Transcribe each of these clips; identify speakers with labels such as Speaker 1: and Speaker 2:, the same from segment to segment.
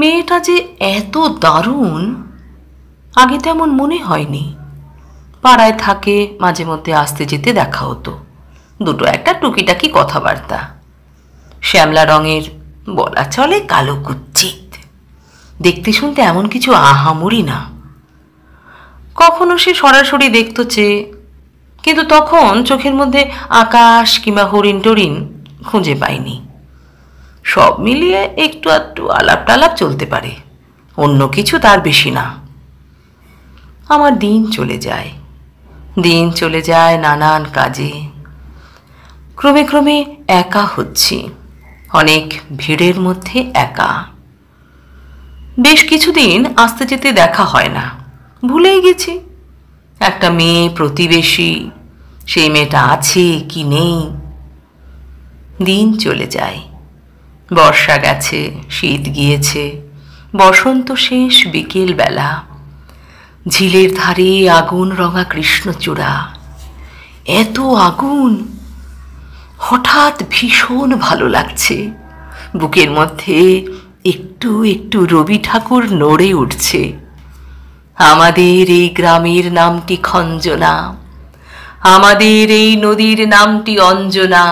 Speaker 1: মেয়েটা যে এত দারুণ আগে তেমন মনে হয়নি পাড়ায় থাকে মাঝে মধ্যে আসতে যেতে দেখা হতো দুটো একটা টুকিটাকি কথাবার্তা শ্যামলা রঙের বলা চলে কালো কুচ্ছিত দেখতে শুনতে এমন কিছু আহামরি না কখনো সে সরাসরি দেখত চেয়ে কিন্তু তখন চোখের মধ্যে আকাশ কিংবা হরিণ টরিণ খুঁজে পায়নি সব মিলিয়ে একটু আধটু আলাপ টালাপ চলতে পারে অন্য কিছু তার বেশি না আমার দিন চলে যায় দিন চলে যায় নানান কাজে ক্রমে ক্রমে একা হচ্ছি অনেক ভিড়ের মধ্যে একা বেশ কিছুদিন আসতে যেতে দেখা হয় না ভুলেই গেছি একটা মেয়ে প্রতিবেশী সেই মেয়েটা আছে কি নেই দিন চলে যায় বর্ষা গেছে শীত গিয়েছে বসন্ত শেষ বিকেল বেলা ঝিলের ধারে আগুন রঙা কৃষ্ণচূড়া এত আগুন হঠাৎ ভীষণ ভালো লাগছে বুকের মধ্যে একটু একটু রবি ঠাকুর নড়ে উঠছে আমাদের এই গ্রামের নামটি খঞ্জনা আমাদের এই নদীর নামটি অঞ্জনা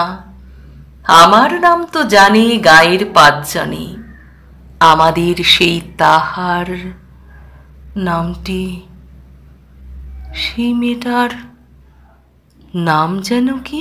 Speaker 1: আমার নাম তো জানে গায়ের জানে আমাদের সেই তাহার নামটি সেই মেয়েটার নাম যেন কি